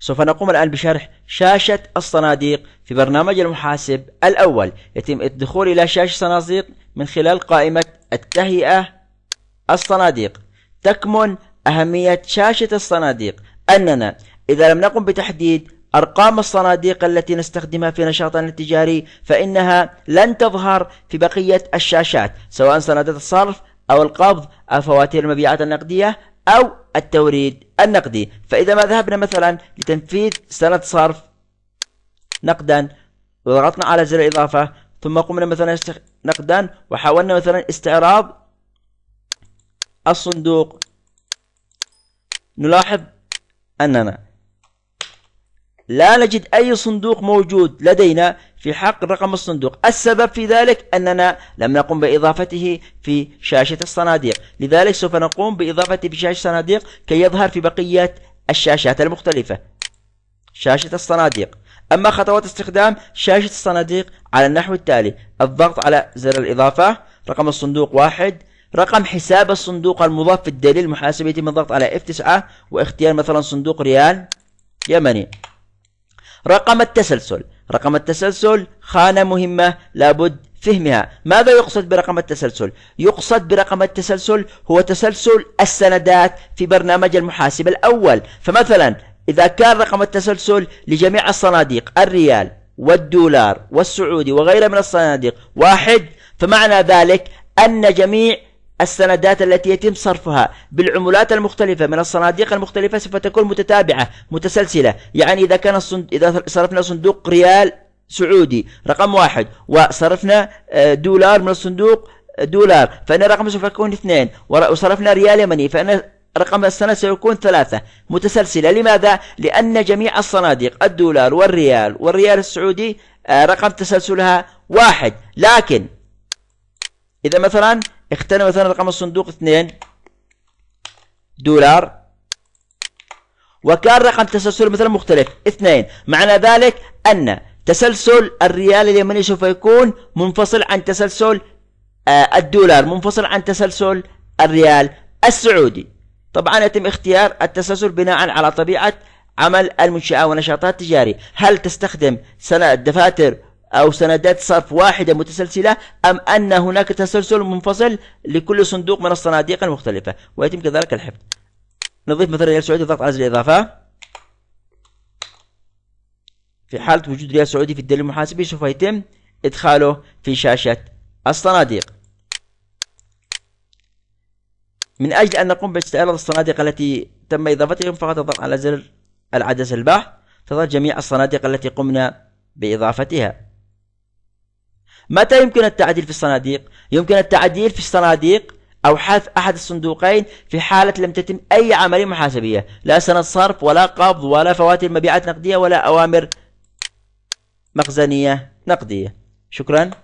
سوف نقوم الآن بشرح شاشة الصناديق في برنامج المحاسب الأول يتم الدخول إلى شاشة صناديق من خلال قائمة التهيئة الصناديق تكمن أهمية شاشة الصناديق أننا إذا لم نقم بتحديد أرقام الصناديق التي نستخدمها في نشاطنا التجاري فإنها لن تظهر في بقية الشاشات سواء صناديق الصرف أو القبض أو فواتير المبيعات النقدية أو التوريد النقدي فإذا ما ذهبنا مثلا لتنفيذ سنة صرف نقدا وضغطنا على زر الإضافة ثم قمنا مثلا نقدا وحاولنا مثلا استعراض الصندوق نلاحظ أننا لا نجد أي صندوق موجود لدينا في حق رقم الصندوق السبب في ذلك أننا لم نقم بإضافته في شاشة الصناديق لذلك سوف نقوم بإضافته في شاشة الصناديق كي يظهر في بقية الشاشات المختلفة شاشة الصناديق أما خطوات استخدام شاشة الصناديق على النحو التالي الضغط على زر الإضافة رقم الصندوق واحد رقم حساب الصندوق المضاف في الدليل المحاسبة يتم الضغط على F9 واختيار مثلا صندوق ريال يمني رقم التسلسل رقم التسلسل خانة مهمة لابد فهمها ماذا يقصد برقم التسلسل يقصد برقم التسلسل هو تسلسل السندات في برنامج المحاسب الأول فمثلا إذا كان رقم التسلسل لجميع الصناديق الريال والدولار والسعودي وغيرها من الصناديق واحد فمعنى ذلك أن جميع السندات التي يتم صرفها بالعملات المختلفة من الصناديق المختلفة سوف تكون متتابعة متسلسلة يعني إذا كان الصند... إذا صرفنا صندوق ريال سعودي رقم واحد وصرفنا آه، دولار من الصندوق آه، دولار فإن الرقم سوف يكون اثنين وصرفنا ريال يمني فإن رقم السنة سيكون ثلاثة متسلسلة لماذا؟ لأن جميع الصناديق الدولار والريال والريال السعودي آه، رقم تسلسلها واحد لكن إذا مثلا اختار مثلا رقم الصندوق اثنين دولار وكان رقم تسلسل مثلا مختلف اثنين معنى ذلك أن تسلسل الريال اليمني سوف يكون منفصل عن تسلسل آه، الدولار منفصل عن تسلسل الريال السعودي طبعا يتم اختيار التسلسل بناء على طبيعة عمل المنشأة ونشاطات التجارية هل تستخدم سنة دفاتر أو سندات صرف واحدة متسلسلة أم أن هناك تسلسل منفصل لكل صندوق من الصناديق المختلفة ويتم كذلك الحفظ نضيف مثلا ريال سعودي ضغط على زر الإضافة في حالة وجود ريال سعودي في الدليل المحاسبي سوف يتم إدخاله في شاشة الصناديق من أجل أن نقوم باستعراض الصناديق التي تم إضافتهم فقط اضغط على زر العدسة البحث تظهر جميع الصناديق التي قمنا بإضافتها متى يمكن التعديل في الصناديق؟ يمكن التعديل في الصناديق أو حذف أحد الصندوقين في حالة لم تتم أي عملية محاسبية لا سند صرف ولا قبض ولا فواتير مبيعات نقدية ولا أوامر مخزنية نقدية شكرا